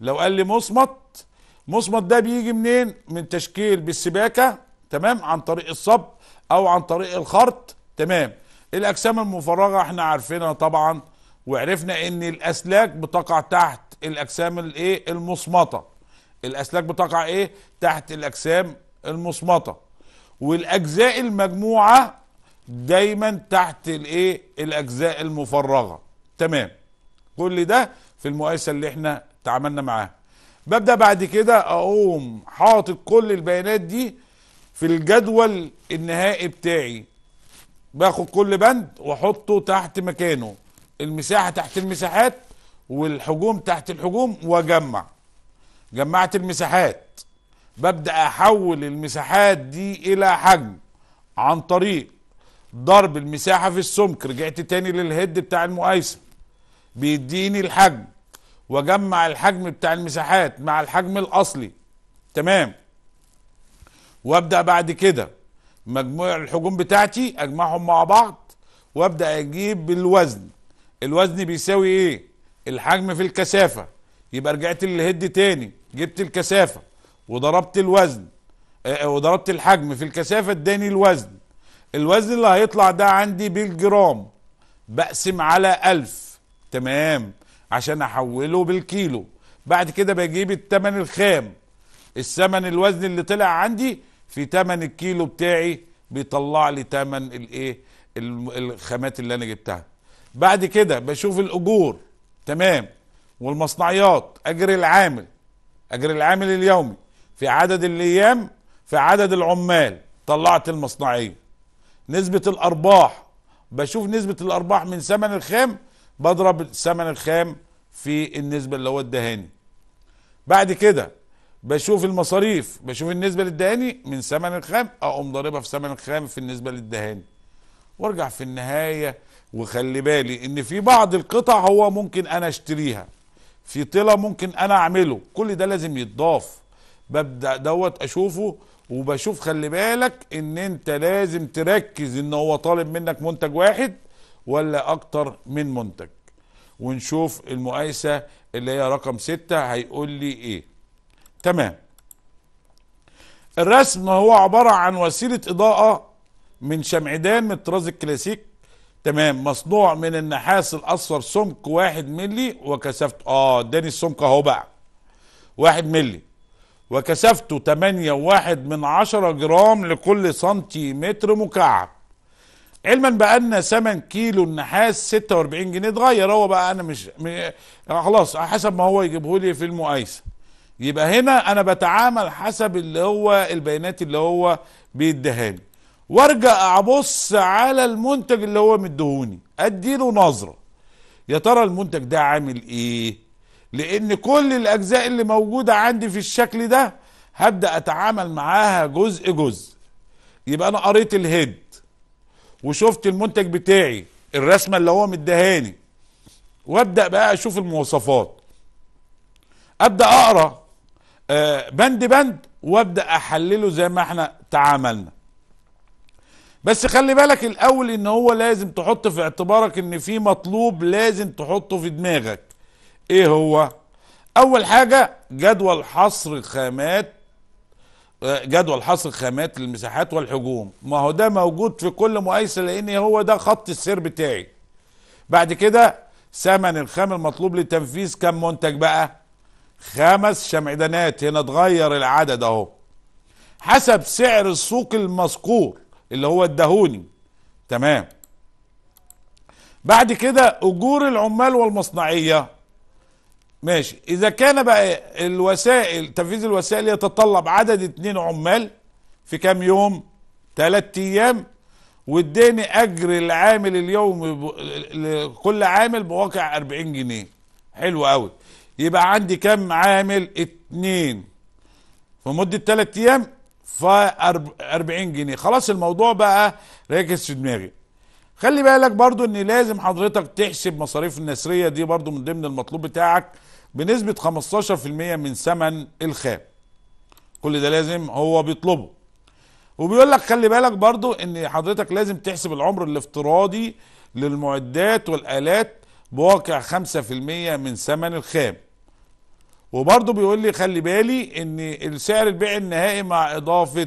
لو قال لي مصمت مصمت ده بيجي منين من تشكيل بالسباكه تمام عن طريق الصب او عن طريق الخرط تمام الاجسام المفرغه احنا عارفينها طبعا وعرفنا ان الاسلاك بتقع تحت الاجسام الايه المصمطه الأسلاك بتقع إيه؟ تحت الأجسام المصمطة والأجزاء المجموعة دايما تحت الإيه؟ الأجزاء المفرغة تمام كل ده في المقايسة اللي احنا تعاملنا معاها ببدأ بعد كده أقوم حاطط كل البيانات دي في الجدول النهائي بتاعي باخد كل بند واحطه تحت مكانه المساحة تحت المساحات والحجوم تحت الحجوم واجمع جمعت المساحات ببدأ أحول المساحات دي إلى حجم عن طريق ضرب المساحة في السمك رجعت تاني للهيد بتاع المقايسة بيديني الحجم واجمع الحجم بتاع المساحات مع الحجم الأصلي تمام وابدأ بعد كده مجموع الحجوم بتاعتي أجمعهم مع بعض وابدأ أجيب بالوزن الوزن بيساوي إيه الحجم في الكثافة يبقى رجعت للهيد تاني جبت الكثافه وضربت الوزن آه، آه، وضربت الحجم في الكثافه اداني الوزن الوزن اللي هيطلع ده عندي بالجرام بقسم على ألف تمام عشان احوله بالكيلو بعد كده بجيب التمن الخام الثمن الوزن اللي طلع عندي في تمن الكيلو بتاعي بيطلع لي تمن الايه الخامات اللي انا جبتها بعد كده بشوف الاجور تمام والمصنعيات اجر العامل اجر العامل اليومي في عدد الايام في عدد العمال طلعت المصنعيه نسبه الارباح بشوف نسبه الارباح من ثمن الخام بضرب ثمن الخام في النسبه اللي هو الدهاني بعد كده بشوف المصاريف بشوف النسبه للدهاني من ثمن الخام اقوم ضاربها في ثمن الخام في النسبه للدهاني وارجع في النهايه وخلي بالي ان في بعض القطع هو ممكن انا اشتريها في طلة ممكن انا اعمله كل ده لازم يتضاف ببدأ دوت اشوفه وبشوف خلي بالك ان انت لازم تركز ان هو طالب منك منتج واحد ولا اكتر من منتج ونشوف المقايسة اللي هي رقم ستة هيقول لي ايه تمام الرسم هو عبارة عن وسيلة اضاءة من شمعدان من الطراز الكلاسيك تمام مصنوع من النحاس الاصفر سمك واحد ملي وكثافته اه اداني السمك اهو بقى واحد ملي وكثافته تمانية واحد من عشرة جرام لكل سنتيمتر مكعب علما بان ثمن كيلو النحاس 46 جنيه اتغير هو بقى انا مش م... خلاص حسب ما هو يجيبه لي في المقايسه يبقى هنا انا بتعامل حسب اللي هو البيانات اللي هو بيديها لي وارجع ابص على المنتج اللي هو مديهوني اديله نظره يا ترى المنتج ده عامل ايه لان كل الاجزاء اللي موجوده عندي في الشكل ده هبدا اتعامل معاها جزء جزء يبقى انا قريت الهيد وشفت المنتج بتاعي الرسمه اللي هو مديهاني وابدا بقى اشوف المواصفات ابدا اقرا آه، بند بند وابدا احلله زي ما احنا تعاملنا بس خلي بالك الاول ان هو لازم تحط في اعتبارك ان في مطلوب لازم تحطه في دماغك ايه هو اول حاجة جدول حصر خامات آه، جدول حصر خامات للمساحات والحجوم ما هو ده موجود في كل مقايسة لان هو ده خط السير بتاعي بعد كده ثمن الخام المطلوب لتنفيذ كم منتج بقى خمس شمعدانات هنا اتغير العدد اهو حسب سعر السوق المذكور اللي هو الدهوني تمام بعد كده اجور العمال والمصنعيه ماشي اذا كان بقى الوسائل تنفيذ الوسائل يتطلب عدد اتنين عمال في كام يوم ثلاثة ايام واداني اجر العامل اليوم لكل عامل بواقع 40 جنيه حلو قوي يبقى عندي كام عامل اتنين في مدة ثلاثة ايام ف 40 جنيه خلاص الموضوع بقى راكز في دماغي خلي بالك برضو ان لازم حضرتك تحسب مصاريف النسرية دي برضو من ضمن المطلوب بتاعك بنسبة 15% من ثمن الخام كل ده لازم هو بيطلبه وبيقول لك خلي بالك برضو ان حضرتك لازم تحسب العمر الافتراضي للمعدات والآلات بواقع 5% من ثمن الخام وبرضه بيقول لي خلي بالي ان السعر البيع النهائي مع اضافه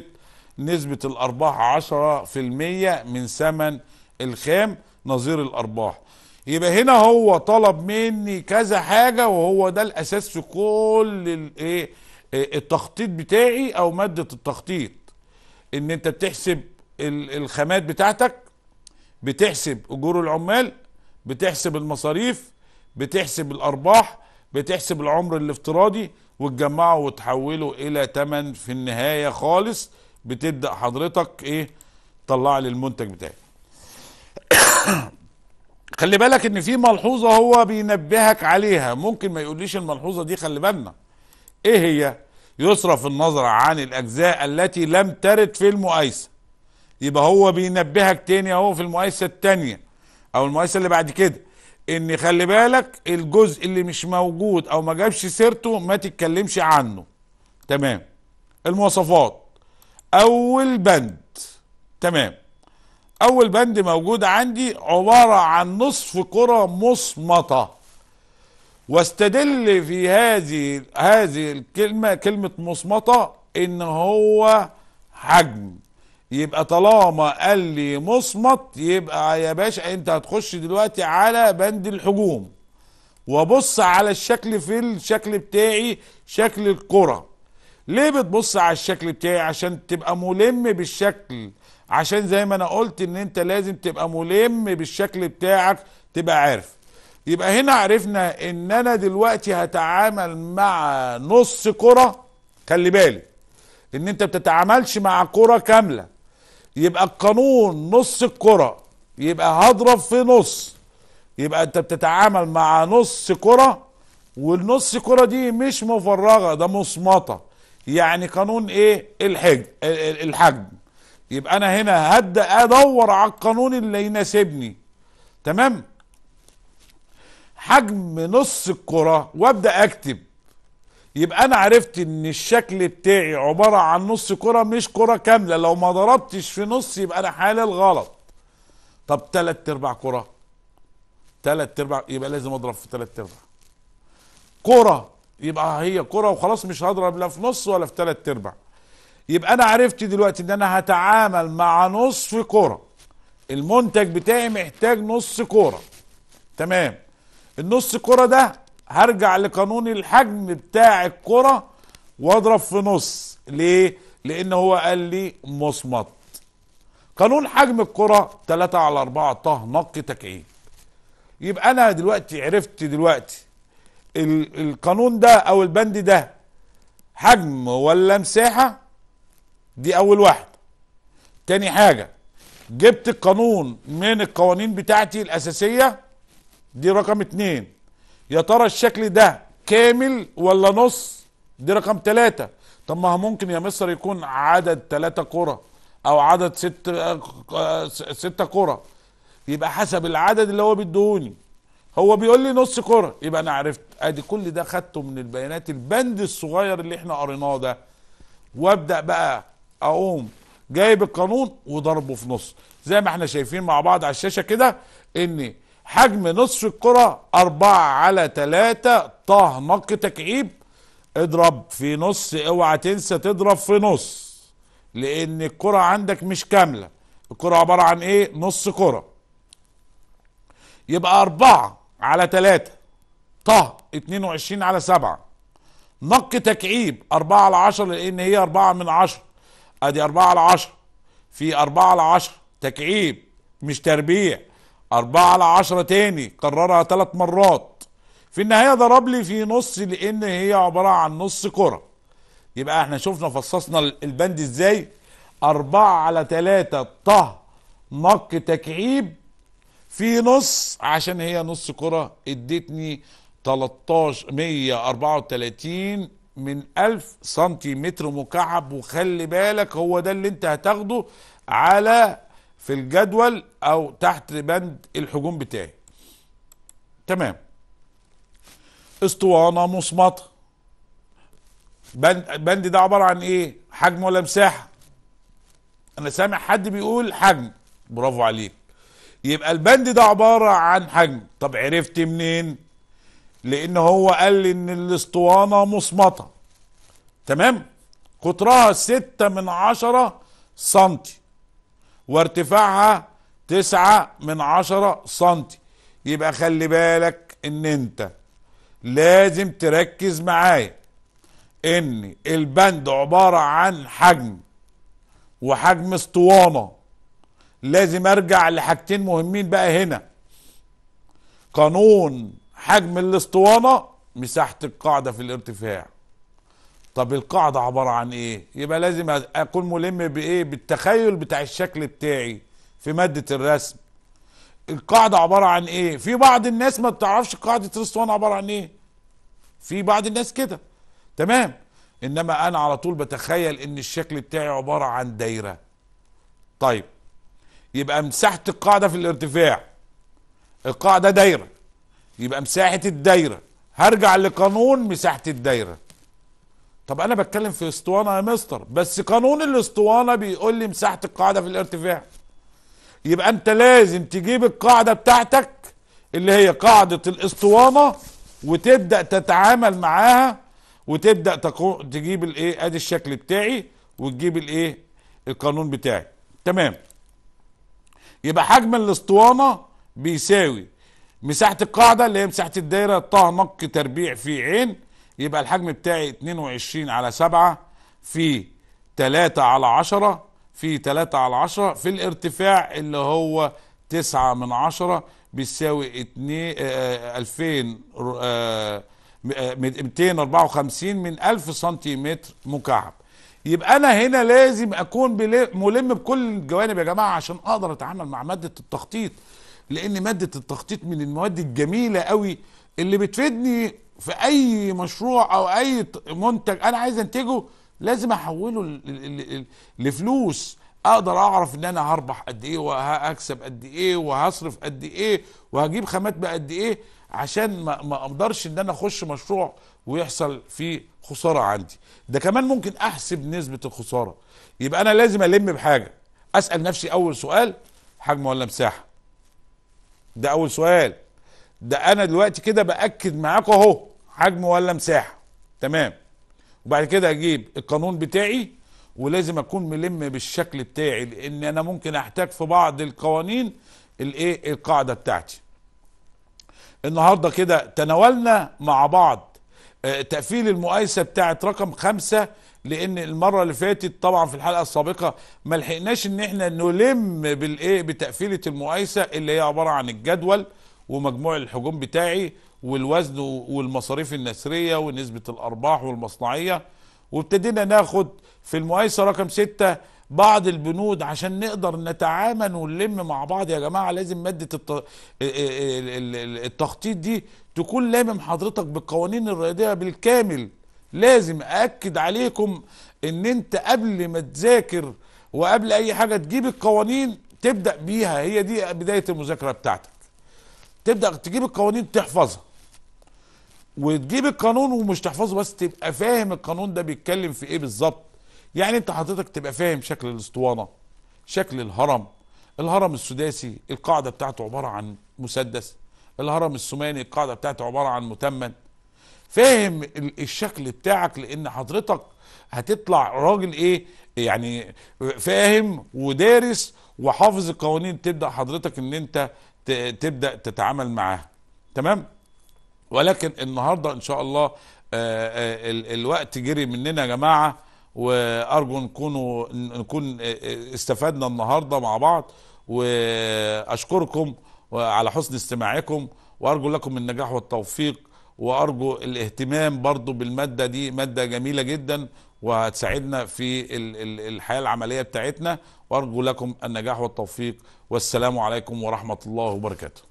نسبه الارباح 10% من ثمن الخام نظير الارباح يبقى هنا هو طلب مني كذا حاجه وهو ده الاساس في كل الايه إيه، التخطيط بتاعي او ماده التخطيط ان انت بتحسب الخامات بتاعتك بتحسب اجور العمال بتحسب المصاريف بتحسب الارباح بتحسب العمر الافتراضي وتجمعه وتحوله الى تمن في النهايه خالص بتبدا حضرتك ايه طلع لي المنتج بتاعي خلي بالك ان في ملحوظه هو بينبهك عليها ممكن ما يقوليش الملحوظه دي خلي بالنا ايه هي يصرف النظر عن الاجزاء التي لم ترد في المقايسه يبقى هو بينبهك تاني اهو في المقايسه التانيه او المقايسه اللي بعد كده ان خلي بالك الجزء اللي مش موجود او ما جابش سيرته ما تتكلمش عنه تمام المواصفات اول بند تمام اول بند موجود عندي عبارة عن نصف كرة مصمتة واستدل في هذه هذه الكلمة كلمة مصمتة ان هو حجم يبقى طالما قال لي مصمت يبقى يا باشا انت هتخش دلوقتي على بند الهجوم وبص على الشكل في الشكل بتاعي شكل الكرة ليه بتبص على الشكل بتاعي عشان تبقى ملم بالشكل عشان زي ما انا قلت ان انت لازم تبقى ملم بالشكل بتاعك تبقى عارف يبقى هنا عرفنا ان انا دلوقتي هتعامل مع نص كرة خلي بالك ان انت بتتعاملش مع كرة كاملة يبقى القانون نص الكرة يبقى هضرب في نص يبقى انت بتتعامل مع نص كرة والنص كرة دي مش مفرغة ده مصمطة يعني قانون ايه الحجم الحجم يبقى انا هنا هبدا ادور على القانون اللي يناسبني تمام حجم نص الكرة وابدا اكتب يبقى انا عرفت ان الشكل بتاعي عبارة عن نص كرة مش كرة كاملة لو ما ضربتش في نص يبقى انا حالل غلط طب تلات ارباع كرة تلات ارباع يبقى لازم اضرب في تلات ارباع كرة يبقى هي كرة وخلاص مش هضرب لا في نص ولا في تلات ارباع يبقى انا عرفت دلوقتي ان انا هتعامل مع نصف كرة المنتج بتاعي محتاج نص كرة تمام النص كرة ده هرجع لقانون الحجم بتاع الكرة واضرب في نص ليه لان هو قال لي مصمت قانون حجم الكرة 3 على 4 طه نق تكعيب يبقى انا دلوقتي عرفت دلوقتي القانون ده او البند ده حجم ولا مساحة دي اول واحدة تاني حاجة جبت القانون من القوانين بتاعتي الاساسية دي رقم اتنين يا ترى الشكل ده كامل ولا نص دي رقم ثلاثة طب ما ممكن يا مصر يكون عدد ثلاثة كرة او عدد ست ستة كرة يبقى حسب العدد اللي هو بيدهوني هو بيقول لي نص كرة يبقى انا عرفت ادي كل ده خدته من البيانات البند الصغير اللي احنا قريناه ده وابدا بقى اقوم جايب القانون وضربه في نص زي ما احنا شايفين مع بعض على الشاشة كده ان حجم نصف الكرة أربعة على ثلاثة طه نق تكعيب اضرب في نص اوعى تنسى تضرب في نص لأن الكرة عندك مش كاملة الكرة عبارة عن إيه نص كرة يبقى أربعة على ثلاثة طه 22 على 7 نق تكعيب 4 على 10 لأن هي 4 من 10 أدي 4 على 10 في 4 على 10 تكعيب مش تربيع أربعة على عشرة تاني كررها ثلاث مرات في النهاية ضرب لي في نص لأن هي عبارة عن نص كرة يبقى احنا شفنا فصصنا البند ازاي أربعة على ثلاثة طه نق تكعيب في نص عشان هي نص كرة ادتني 13 134 من 1000 سنتيمتر مكعب وخلي بالك هو ده اللي انت هتاخده على في الجدول او تحت بند الحجوم بتاعي تمام اسطوانه مصمته بند بند ده عباره عن ايه حجم ولا مساحه انا سامع حد بيقول حجم برافو عليك يبقى البند ده عباره عن حجم طب عرفت منين لان هو قال ان الاسطوانه مصمته تمام قطرها ستة من عشرة سنتي وارتفاعها تسعة من عشرة سنتي يبقى خلي بالك ان انت لازم تركز معايا ان البند عبارة عن حجم وحجم اسطوانة لازم ارجع لحاجتين مهمين بقى هنا قانون حجم الاسطوانة مساحة القاعدة في الارتفاع طب القاعدة عبارة عن ايه يبقى لازم اكون ملم بايه بالتخيل بتاع الشكل بتاعي في مادة الرسم القاعدة عبارة عن ايه في بعض الناس ما بتعرفش قاعدة رسوان عبارة عن ايه في بعض الناس كده تمام انما انا على طول بتخيل ان الشكل بتاعي عبارة عن دايرة طيب يبقى مساحة القاعدة في الارتفاع القاعدة دايرة يبقى مساحة الدايرة هرجع لقانون مساحة الدايرة طب انا بتكلم في اسطوانه يا مستر بس قانون الاسطوانه بيقول لي مساحه القاعده في الارتفاع يبقى انت لازم تجيب القاعده بتاعتك اللي هي قاعده الاسطوانه وتبدا تتعامل معاها وتبدا تقو... تجيب الايه ادي الشكل بتاعي وتجيب الايه القانون بتاعي تمام يبقى حجم الاسطوانه بيساوي مساحه القاعده اللي هي مساحه الدايره طه نق تربيع في عين يبقى الحجم بتاعي 22 على 7 في 3 على 10 في 3 على 10 في الارتفاع اللي هو 9 من 10 بيساوي 2 2000 254 من 1000 سنتيمتر مكعب يبقى انا هنا لازم اكون ملم بكل الجوانب يا جماعه عشان اقدر اتعامل مع ماده التخطيط لان ماده التخطيط من المواد الجميله قوي اللي بتفيدني في اي مشروع او اي منتج انا عايز انتجه لازم احوله لفلوس اقدر اعرف ان انا هربح قد ايه وهكسب قد ايه وهصرف قد ايه وهجيب خامات بقد ايه عشان ما اقدرش ان انا اخش مشروع ويحصل فيه خساره عندي ده كمان ممكن احسب نسبه الخساره يبقى انا لازم الم بحاجه اسال نفسي اول سؤال حجم ولا مساحه ده اول سؤال ده انا دلوقتي كده باكد معاكم اهو حجم ولا مساحه تمام وبعد كده اجيب القانون بتاعي ولازم اكون ملم بالشكل بتاعي لان انا ممكن احتاج في بعض القوانين الايه القاعده بتاعتي النهارده كده تناولنا مع بعض آه، تقفيل المقايسه بتاعت رقم خمسة لان المره اللي فاتت طبعا في الحلقه السابقه ما لحقناش ان احنا نلم بالايه بتقفيله المقايسه اللي هي عباره عن الجدول ومجموع الحجوم بتاعي والوزن والمصاريف النسريه ونسبه الارباح والمصنعيه وابتدينا ناخد في المقايسه رقم ستة بعض البنود عشان نقدر نتعامل ونلم مع بعض يا جماعه لازم ماده آه، آه، التخطيط دي تكون لامم حضرتك بالقوانين الرياضيه بالكامل لازم اكد عليكم ان انت قبل ما تذاكر وقبل اي حاجه تجيب القوانين تبدا بيها هي دي بدايه المذاكره بتاعتك تبدا تجيب القوانين تحفظها وتجيب القانون ومش تحفظه بس تبقى فاهم القانون ده بيتكلم في ايه بالظبط يعني انت حضرتك تبقى فاهم شكل الاسطوانه شكل الهرم الهرم السداسي القاعده بتاعته عباره عن مسدس الهرم السوماني القاعده بتاعته عباره عن متمن فاهم الشكل بتاعك لان حضرتك هتطلع راجل ايه يعني فاهم ودارس وحافظ القوانين تبدا حضرتك ان انت تبدا تتعامل معاها تمام ولكن النهارده ان شاء الله آه، آه، الوقت جري مننا يا جماعه وارجو نكونوا نكون آه، استفدنا النهارده مع بعض واشكركم على حسن استماعكم وارجو لكم النجاح والتوفيق وارجو الاهتمام برضو بالماده دي ماده جميله جدا وهتساعدنا في الحياة العملية بتاعتنا وأرجو لكم النجاح والتوفيق والسلام عليكم ورحمة الله وبركاته